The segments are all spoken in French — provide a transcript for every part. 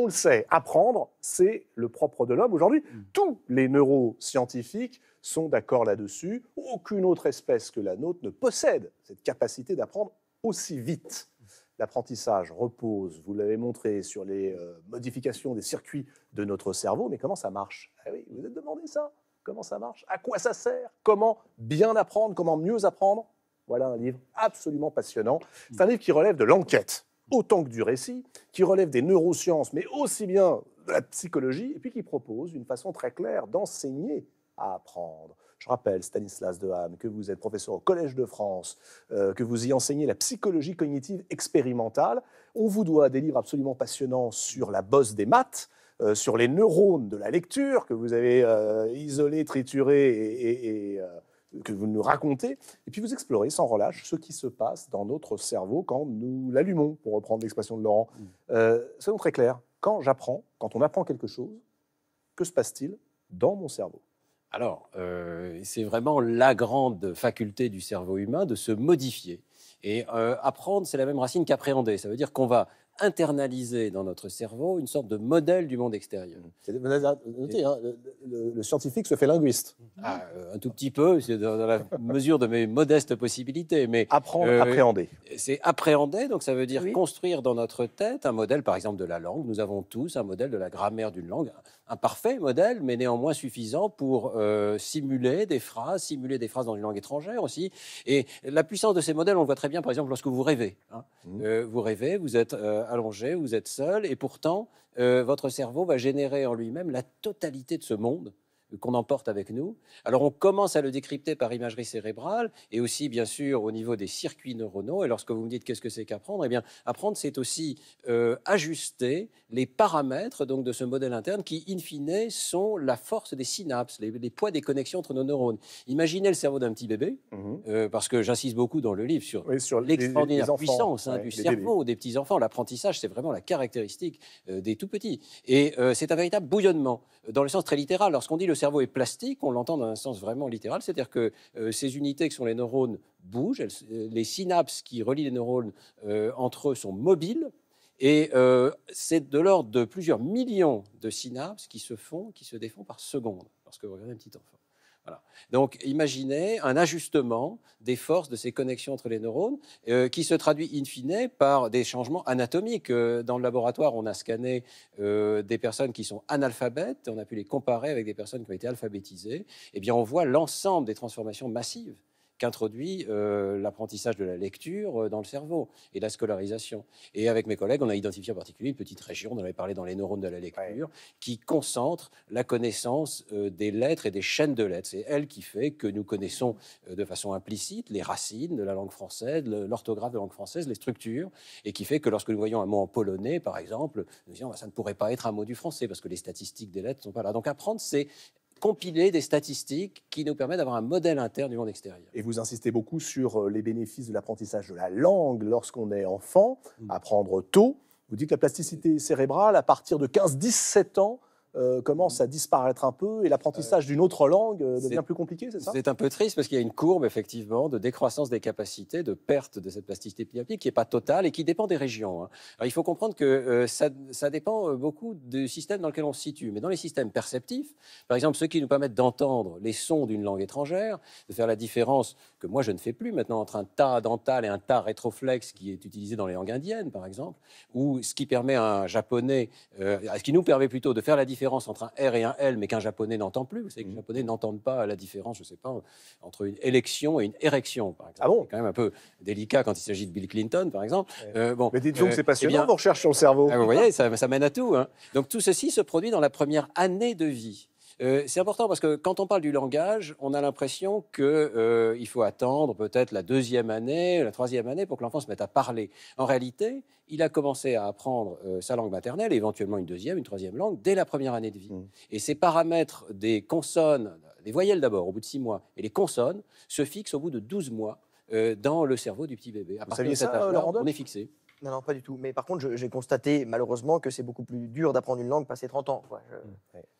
on le sait, apprendre, c'est le propre de l'homme aujourd'hui. Mm. Tous les neuroscientifiques sont d'accord là-dessus. Aucune autre espèce que la nôtre ne possède cette capacité d'apprendre aussi vite. L'apprentissage repose, vous l'avez montré, sur les euh, modifications des circuits de notre cerveau. Mais comment ça marche Vous ah Vous êtes demandé ça Comment ça marche À quoi ça sert Comment bien apprendre Comment mieux apprendre Voilà un livre absolument passionnant. C'est un livre qui relève de l'enquête autant que du récit, qui relève des neurosciences, mais aussi bien de la psychologie, et puis qui propose une façon très claire d'enseigner à apprendre. Je rappelle, Stanislas Dehaene, que vous êtes professeur au Collège de France, euh, que vous y enseignez la psychologie cognitive expérimentale. On vous doit des livres absolument passionnants sur la bosse des maths, euh, sur les neurones de la lecture que vous avez euh, isolés, triturés et que vous nous racontez, et puis vous explorez sans relâche ce qui se passe dans notre cerveau quand nous l'allumons, pour reprendre l'expression de Laurent. Mm. Euh, soyons très clairs, quand j'apprends, quand on apprend quelque chose, que se passe-t-il dans mon cerveau alors, euh, c'est vraiment la grande faculté du cerveau humain de se modifier. Et euh, apprendre, c'est la même racine qu'appréhender. Ça veut dire qu'on va internaliser dans notre cerveau une sorte de modèle du monde extérieur. Mmh. Hein, le, scientifique se fait linguiste. Mmh. Ah, euh, un tout petit peu, c'est dans, la mesure de mes modestes possibilités. Mais, Apprendre, euh, appréhender. C'est appréhender, donc ça veut dire construire dans notre tête un modèle, par exemple, de la langue. Nous avons tous un modèle de la grammaire d'une langue, un parfait modèle, mais néanmoins suffisant pour euh, simuler des phrases, simuler des phrases dans une langue étrangère aussi. Et la puissance de ces modèles, on le voit très bien, par exemple, lorsque vous rêvez. Hein. Mmh. vous rêvez, vous êtes allongé, vous êtes seul, et pourtant, euh, votre cerveau va générer en lui-même la totalité de ce monde qu'on emporte avec nous. Alors on commence à le décrypter par imagerie cérébrale et aussi bien sûr au niveau des circuits neuronaux. Et lorsque vous me dites qu'est-ce que c'est qu'apprendre, eh bien apprendre c'est aussi euh, ajuster les paramètres donc de ce modèle interne qui in fine sont la force des synapses, les, poids des connexions entre nos neurones. Imaginez le cerveau d'un petit bébé, mhm. euh, parce que j'insiste beaucoup dans le livre sur, l'extraordinaire puissance hein, du cerveau des petits enfants. L'apprentissage c'est vraiment la caractéristique euh, des tout petits et c'est un véritable bouillonnement dans le sens très littéral. Lorsqu'on dit le cerveau est plastique, on l'entend dans un sens vraiment littéral, c'est-à-dire que euh, ces unités qui sont les neurones bougent, euh, les synapses qui relient les neurones euh, entre eux sont mobiles, et c'est de l'ordre de plusieurs millions de synapses qui se font, qui se défont par seconde, lorsque vous regardez un petit enfant. Donc imaginez un ajustement des forces de ces connexions entre les neurones euh, qui se traduit in fine par des changements anatomiques. Euh, dans le laboratoire, on a scanné euh, des personnes qui sont analphabètes, on a pu les comparer avec des personnes qui ont été alphabétisées, Eh bien on voit l'ensemble des transformations massives qu'introduit euh, l'apprentissage de la lecture euh, dans le cerveau et la scolarisation. Et avec mes collègues, on a identifié en particulier une petite région, on avait parlé dans les neurones de la lecture, qui concentre la connaissance euh, des lettres et des chaînes de lettres. C'est elle qui fait que nous connaissons de façon implicite les racines de la langue française, l'orthographe de la langue française, les structures, et qui fait que lorsque nous voyons un mot en polonais, par exemple, nous disons bah, ça ne pourrait pas être un mot du français parce que les statistiques des lettres ne sont pas là. Donc apprendre, c'est compiler des statistiques qui nous permettent d'avoir un modèle interne du monde extérieur. Et vous insistez beaucoup sur euh, les bénéfices de l'apprentissage de la langue lorsqu'on est enfant, mm. apprendre tôt. Vous dites que la plasticité cérébrale, à partir de 15-17 ans, euh, commence à disparaître un peu et l'apprentissage d'une autre langue euh, devient plus compliqué, c'est ça C'est un peu triste parce qu'il y a une courbe effectivement de décroissance des capacités, de perte de cette plasticité pyramidale qui n'est pas totale et qui dépend des régions. Hein. il faut comprendre que euh, ça, dépend beaucoup du système dans lequel on se situe. Mais dans les systèmes perceptifs, par exemple ceux qui nous permettent d'entendre les sons d'une langue étrangère, de faire la différence que moi je ne fais plus maintenant, entre un tas dental et un tas rétroflex qui est utilisé dans les langues indiennes, par exemple, ou ce qui permet un japonais, euh, ce qui nous permet plutôt de faire la différence entre un R et un L, mais qu'un japonais n'entend plus. Vous savez que les mm. japonais n'entendent pas la différence, je ne sais pas, entre une élection et une érection, par exemple. Ah bon C'est quand même un peu délicat quand il s'agit de Bill Clinton, par exemple. Euh, bon, mais dites donc, que euh, c'est passionnant, eh vos recherches sur le cerveau. Ah, vous voyez, ça, ça mène à tout. Hein. Donc tout ceci se produit dans la première année de vie. Euh, c'est important parce que quand on parle du langage, on a l'impression qu'il euh, faut attendre peut-être la deuxième année, la troisième année pour que l'enfant se mette à parler. En réalité, il a commencé à apprendre euh, sa langue maternelle, éventuellement une deuxième, une troisième langue, dès la première année de vie. Mmh. Et ces paramètres des consonnes, des voyelles d'abord, au bout de six mois, et les consonnes se fixent au bout de douze mois dans le cerveau du petit bébé. Vous partir de on est fixé. Non, non, pas du tout. Mais par contre, j'ai constaté malheureusement que c'est beaucoup plus dur d'apprendre une langue passé 30 ans.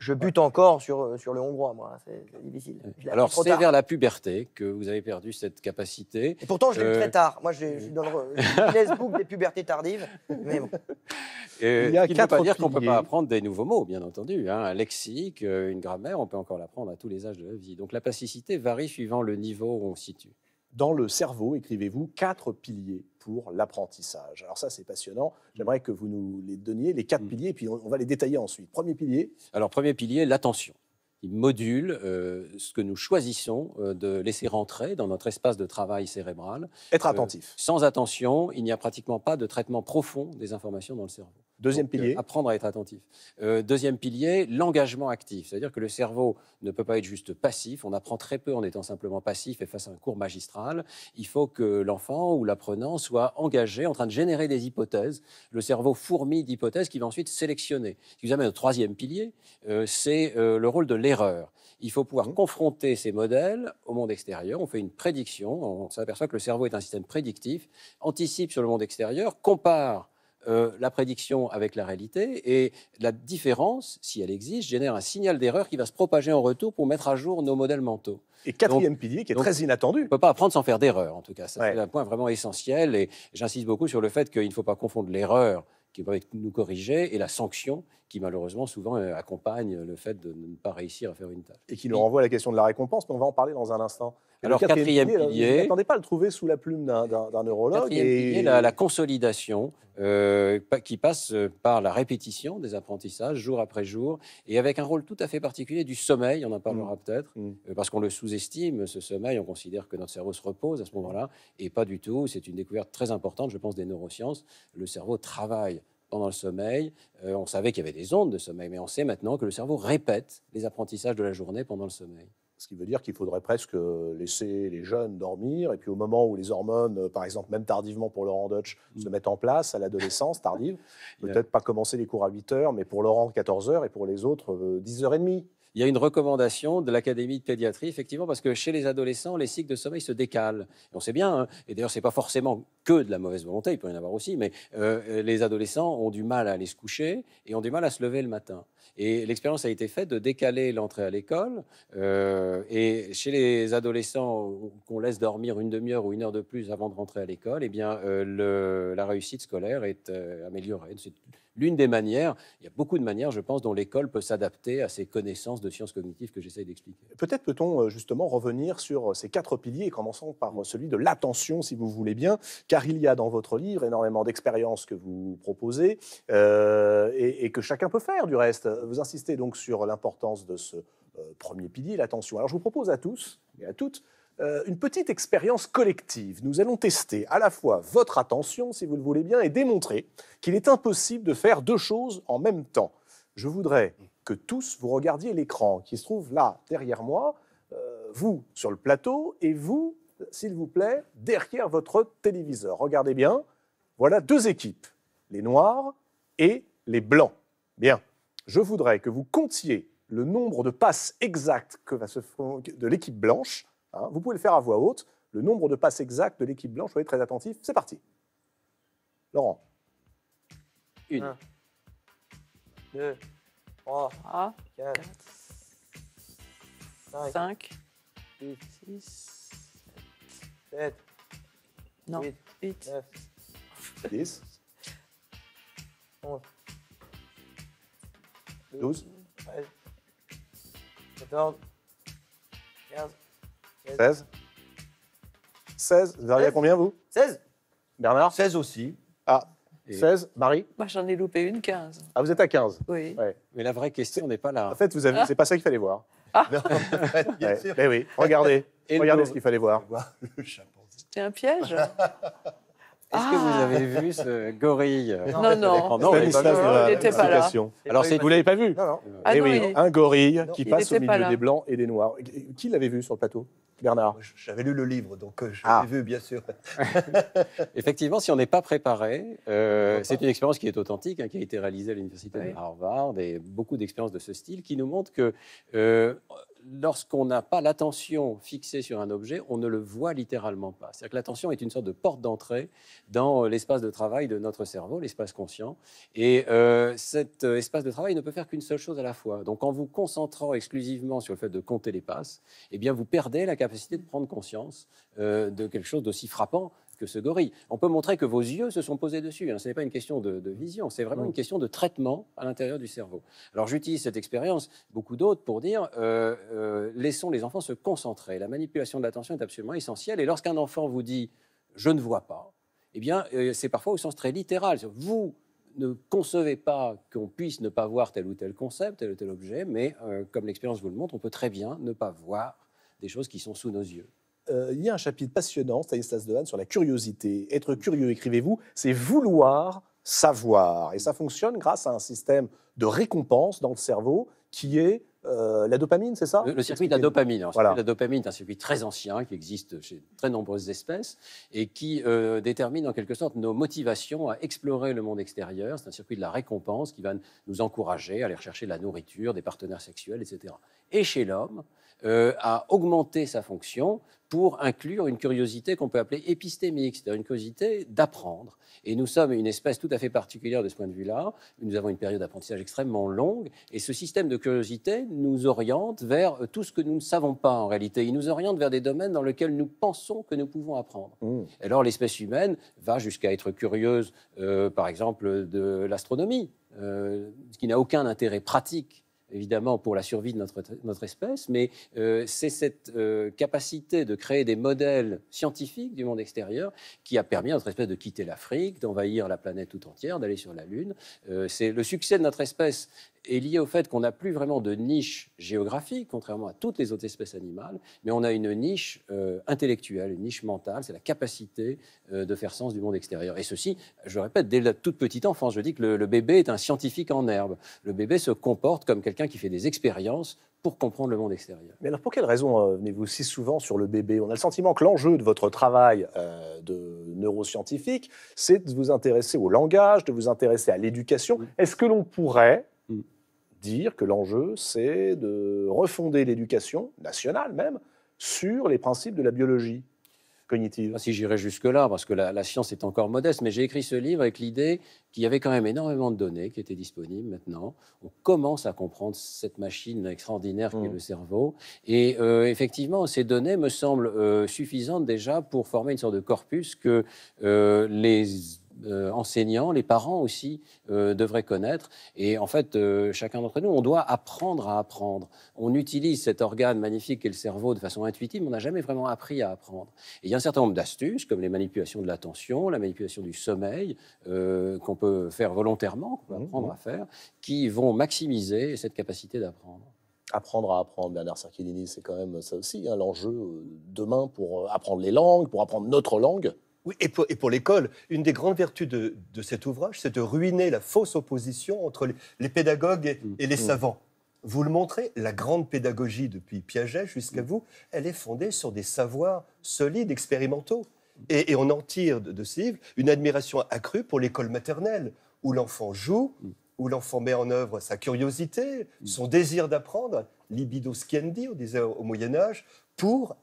Je, mmh, bute encore sur, euh, sur le hongrois, moi. C'est difficile. Mmh. Alors, c'est vers la puberté que vous avez perdu cette capacité. Et pourtant, je l'ai très euh, tard. Moi, mmh. je suis dans le des pubertés tardives. Mais bon. il ne faut pas dire qu'on ne peut pas apprendre des nouveaux mots, bien entendu. Hein. Un lexique, euh, une grammaire, on peut encore l'apprendre à tous les âges de la vie. Donc la plasticité varie suivant le niveau où on se situe. Dans le cerveau, écrivez-vous quatre piliers pour l'apprentissage. Alors ça, c'est passionnant. J'aimerais que vous nous les donniez, les quatre mm. piliers, et puis on, va les détailler ensuite. Premier pilier. Alors, premier pilier, l'attention. Il module euh, ce que nous choisissons euh, de laisser rentrer dans notre espace de travail cérébral. Être attentif. Euh, sans attention, il n'y a pratiquement pas de traitement profond des informations dans le cerveau. Deuxième pilier. Euh, apprendre à être attentif. Euh, deuxième pilier, l'engagement actif. C'est-à-dire que le cerveau ne peut pas être juste passif. On apprend très peu en étant simplement passif et face à un cours magistral. Il faut que l'enfant ou l'apprenant soit engagé, en train de générer des hypothèses. Le cerveau fourmille d'hypothèses qu'il va ensuite sélectionner. Ce qui nous amène au troisième pilier, euh, c'est le rôle de l'erreur. Il faut pouvoir mmh. confronter ces modèles au monde extérieur. On fait une prédiction. On s'aperçoit que le cerveau est un système prédictif, anticipe sur le monde extérieur, compare euh, la prédiction avec la réalité et la différence, si elle existe, génère un signal d'erreur qui va se propager en retour pour mettre à jour nos modèles mentaux. Et quatrième pilier qui est très inattendu. On ne peut pas apprendre sans faire d'erreur, en tout cas. C'est un point vraiment essentiel et j'insiste beaucoup sur le fait qu'il ne faut pas confondre l'erreur qui va nous corriger et la sanction qui malheureusement souvent euh, accompagne le fait de ne pas réussir à faire une tâche. Et qui nous renvoie à la question de la récompense, mais on va en parler dans un instant. Alors, quatrième, pilier, pas à le trouver sous la plume d'un neurologue. Quatrième pilier, la, consolidation euh, qui passe euh, par la répétition des apprentissages jour après jour et avec un rôle tout à fait particulier du sommeil, on en parlera mm. peut-être, mm. Euh, parce qu'on le sous-estime, ce sommeil, on considère que notre cerveau se repose à ce moment-là, et pas du tout. C'est une découverte très importante, je pense, des neurosciences. Le cerveau travaille pendant le sommeil. on savait qu'il y avait des ondes de sommeil, mais on sait maintenant que le cerveau répète les apprentissages de la journée pendant le sommeil. Ce qui veut dire qu'il faudrait presque euh, laisser les jeunes dormir. Et puis au moment où les hormones, euh, par exemple, même tardivement pour Laurent Deutsch, mm. se mettent en place à l'adolescence tardive, peut-être pas commencer les cours à 8 heures, mais pour Laurent 14 heures et pour les autres 10h30. Euh, il y a une recommandation de l'Académie de pédiatrie, effectivement, parce que chez les adolescents, les cycles de sommeil se décalent. on sait bien, hein, et d'ailleurs, ce n'est pas forcément que de la mauvaise volonté, il peut y en avoir aussi, mais euh, les adolescents ont du mal à aller se coucher et ont du mal à se lever le matin. Et l'expérience a été faite de décaler l'entrée à l'école. Euh, et chez les adolescents qu'on laisse dormir une demi-heure ou une heure de plus avant de rentrer à l'école, et eh bien, euh, le, la réussite scolaire est améliorée l'une des manières, il y a beaucoup de manières, je pense, dont l'école peut s'adapter à ces connaissances de sciences cognitives que j'essaye d'expliquer. Peut-être peut-on euh, justement revenir sur euh, ces quatre piliers, commençant par euh, celui de l'attention, si vous voulez bien, car il y a dans votre livre énormément d'expériences que vous proposez et que chacun peut faire du reste. Vous insistez donc sur l'importance de ce premier pilier, l'attention. Alors je vous propose à tous et à toutes euh, une petite expérience collective. Nous allons tester à la fois votre attention, si vous le voulez bien, et démontrer qu'il est impossible de faire deux choses en même temps. Je voudrais que tous vous regardiez l'écran qui se trouve là, derrière moi, euh, vous sur le plateau, et vous, s'il vous plaît, derrière votre téléviseur. Regardez bien, voilà deux équipes, les noirs et les blancs. Bien, je voudrais que vous comptiez le nombre de passes exactes que va se de l'équipe blanche Hein, vous pouvez le faire à voix haute. Le nombre de passes exactes de l'équipe blanche, soyez très attentif. C'est parti. Laurent. Une. 2 deux. Trois. 5 ah. quatre. Cinq. six. Sept. Huit. neuf. Dix. Quatorze. 16. 16. Vous arrivez à combien, vous 16. Bernard 16 aussi. Ah, 16. Marie Moi, j'en ai loupé une 15. Ah, vous êtes à 15 Oui. Mais la vraie question n'est pas là. En fait, vous avez... c'est pas ça qu'il fallait voir. Ah bien sûr. Mais eh oui, regardez. Regardez ce qu'il fallait voir. C'est un piège Est-ce que vous ah. avez vu ce gorille Non, non, il n'était pas, là. Alors, vous ne l'avez pas vu Non, non. Ah eh un gorille qui passe au milieu des blancs et des noirs. Qui l'avait vu sur le plateau Bernard J'avais lu le livre, donc euh, je ah. l'ai vu, bien sûr. Effectivement, si on n'est pas préparé, euh, c'est une expérience qui est authentique, hein, qui a été réalisée à l'Université de Harvard, et beaucoup d'expériences de ce style, qui nous montrent que euh, lorsqu'on n'a pas l'attention fixée sur un objet, on ne le voit littéralement pas. C'est-à-dire que l'attention est une sorte de porte d'entrée dans euh, l'espace de travail de notre cerveau, l'espace conscient. Et euh, cet euh, espace de travail ne peut faire qu'une seule chose à la fois. Donc en vous concentrant exclusivement sur le fait de compter les passes, eh bien vous perdez la capacité de prendre conscience de quelque chose d'aussi frappant que ce gorille. On peut montrer que vos yeux se sont posés dessus. Hein. Ce n'est pas une question de, vision, c'est vraiment une question de traitement à l'intérieur du cerveau. Alors j'utilise cette expérience, beaucoup d'autres, pour dire euh, euh, laissons les enfants se concentrer. La manipulation de l'attention est absolument essentielle. Et lorsqu'un enfant vous dit je ne vois pas, eh bien euh, c'est parfois au sens très littéral. Vous ne concevez pas qu'on puisse ne pas voir tel ou tel concept, tel ou tel objet, mais comme l'expérience vous le montre, on peut très bien ne pas voir des choses qui sont sous nos yeux. Euh, il y a un chapitre passionnant, Stanislas Dehaene, sur la curiosité. Être curieux, écrivez-vous, c'est vouloir savoir. Et ça fonctionne grâce à un système de récompense dans le cerveau qui est euh, la dopamine, c'est ça le, circuit de la dopamine. la dopamine est un circuit très ancien qui existe chez très nombreuses espèces et qui euh, détermine en quelque sorte nos motivations à explorer le monde extérieur. C'est un circuit de la récompense qui va nous encourager à aller rechercher de la nourriture, des partenaires sexuels, etc. Et chez l'homme, à augmenter sa fonction pour inclure une curiosité qu'on peut appeler épistémique, c'est-à-dire une curiosité d'apprendre. Et nous sommes une espèce tout à fait particulière de ce point de vue-là. Nous avons une période d'apprentissage extrêmement longue, et ce système de curiosité nous oriente vers tout ce que nous ne savons pas en réalité. Il nous oriente vers des domaines dans lesquels nous pensons que nous pouvons apprendre. Mmh. Alors l'espèce humaine va jusqu'à être curieuse, euh, par exemple, de l'astronomie, euh, ce qui n'a aucun intérêt pratique évidemment pour la survie de notre, notre espèce, mais euh, c'est cette euh, capacité de créer des modèles scientifiques du monde extérieur qui a permis à notre espèce de quitter l'Afrique, d'envahir la planète tout entière, d'aller sur la Lune. Euh, c'est le succès de notre espèce est lié au fait qu'on n'a plus vraiment de niche géographique, contrairement à toutes les autres espèces animales, mais on a une niche euh, intellectuelle, une niche mentale, c'est la capacité euh, de faire sens du monde extérieur. Et ceci, je répète, dès la toute petite enfance, je dis que le, bébé est un scientifique en herbe. Le bébé se comporte comme quelqu'un qui fait des expériences pour comprendre le monde extérieur. Mais alors pour quelle raison euh, venez-vous si souvent sur le bébé On a le sentiment que l'enjeu de votre travail de neuroscientifique, c'est de vous intéresser au langage, de vous intéresser à l'éducation. Est-ce que l'on pourrait dire que l'enjeu, c'est de refonder l'éducation nationale même sur les principes de la biologie cognitive. Si j'irais jusque-là, parce que la, science est encore modeste, mais j'ai écrit ce livre avec l'idée qu'il y avait quand même énormément de données qui étaient disponibles maintenant. On commence à comprendre cette machine extraordinaire qu'est mm. le cerveau. Et euh, effectivement, ces données me semblent euh, suffisantes déjà pour former une sorte de corpus que euh, les euh, enseignants, les parents aussi euh, devraient connaître. Et en fait, euh, chacun d'entre nous, on doit apprendre à apprendre. On utilise cet organe magnifique qu'est le cerveau de façon intuitive, mais on n'a jamais vraiment appris à apprendre. Et il y a un certain nombre d'astuces, comme les manipulations de l'attention, la manipulation du sommeil, qu'on peut faire volontairement, qu'on peut mhm. apprendre à faire, qui vont maximiser cette capacité d'apprendre apprendre à apprendre. Bernard Sarkidini, c'est quand même ça aussi, hein, l'enjeu demain pour apprendre les langues, pour apprendre notre langue et pour, l'école, une des grandes vertus de, cet ouvrage, c'est de ruiner la fausse opposition entre les, pédagogues et, mm, les mm. savants. Vous le montrez, la grande pédagogie depuis Piaget jusqu'à vous, elle est fondée sur des savoirs solides, expérimentaux. Et, on en tire de, de une admiration accrue pour l'école maternelle, où l'enfant joue, mm. où l'enfant met en œuvre sa curiosité, son désir d'apprendre, libido scandi, on au Moyen Âge, pour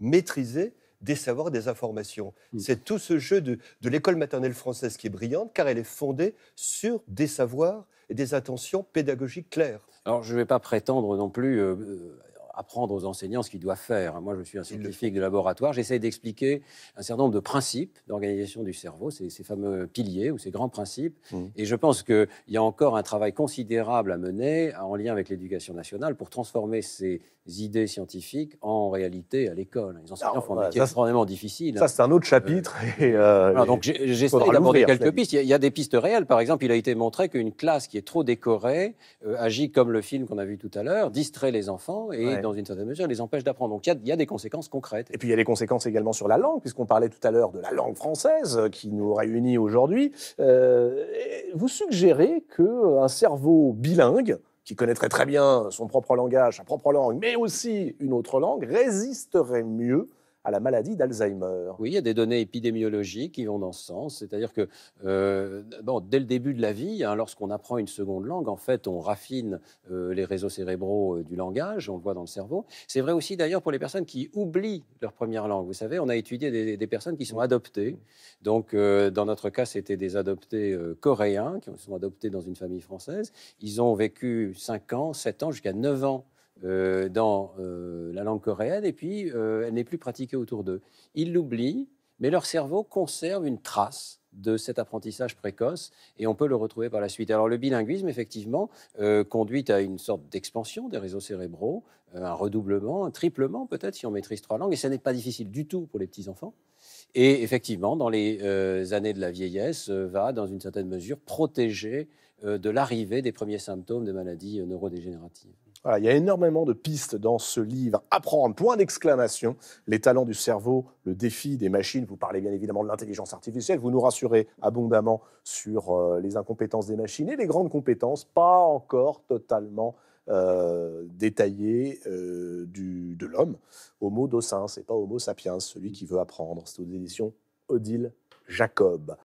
maîtriser des savoirs, des informations. Mm. C'est tout ce jeu de, de l'école maternelle française qui est brillante, car elle est fondée sur des savoirs et des intentions pédagogiques claires. Alors, je ne vais pas prétendre non plus euh, apprendre aux enseignants ce qu'ils doivent faire. Moi, je suis un scientifique de laboratoire. J'essaie d'expliquer un certain nombre de principes d'organisation du cerveau, ces, ces, fameux piliers ou ces grands principes. Mmh. Et je pense qu'il y a encore un travail considérable à mener en lien avec l'éducation nationale pour transformer ces idées scientifiques en réalité à l'école. Les enseignants font un métier extrêmement difficile. Ça, hein. c'est un autre chapitre. Euh, et euh, donc, j'essaie d'aborder quelques pistes. Il y, a, des pistes réelles. Par exemple, il a été montré qu'une classe qui est trop décorée euh, agit comme le film qu'on a vu tout à l'heure, distrait les enfants et dans une certaine mesure, les empêche d'apprendre. Donc il y, a des conséquences concrètes. Et puis il y a des conséquences également sur la langue, puisqu'on parlait tout à l'heure de la langue française euh, qui nous réunit aujourd'hui. Euh, vous suggérez euh, un cerveau bilingue, qui connaîtrait très bien son propre langage, sa propre langue, mais aussi une autre langue, résisterait mieux à la maladie d'Alzheimer. Oui, il y a des données épidémiologiques qui vont dans ce sens. C'est-à-dire que euh, bon, dès le début de la vie, hein, lorsqu'on apprend une seconde langue, en fait, on raffine euh, les réseaux cérébraux euh, du langage, on le voit dans le cerveau. C'est vrai aussi d'ailleurs pour les personnes qui oublient leur première langue. Vous savez, on a étudié des, des personnes qui sont adoptées. Donc, dans notre cas, c'était des adoptés coréens qui sont adoptés dans une famille française. Ils ont vécu 5 ans, 7 ans, jusqu'à 9 ans euh, dans euh, la langue coréenne et puis euh, elle n'est plus pratiquée autour d'eux. Ils l'oublient, mais leur cerveau conserve une trace de cet apprentissage précoce et on peut le retrouver par la suite. Alors le bilinguisme, effectivement, conduit à une sorte d'expansion des réseaux cérébraux, un redoublement, un triplement peut-être si on maîtrise trois langues, et ce n'est pas difficile du tout pour les petits-enfants. Et effectivement, dans les années de la vieillesse, va dans une certaine mesure protéger de l'arrivée des premiers symptômes de maladies neurodégénératives il y a énormément de pistes dans ce livre. Apprendre, point d'exclamation, les talents du cerveau, le défi des machines. Vous parlez bien évidemment de l'intelligence artificielle, vous nous rassurez abondamment sur euh, les incompétences des machines et les grandes compétences, pas encore totalement euh, détaillées euh, de l'homme. Homo docens et pas Homo sapiens, celui qui veut apprendre. C'est aux éditions Odile Jacob.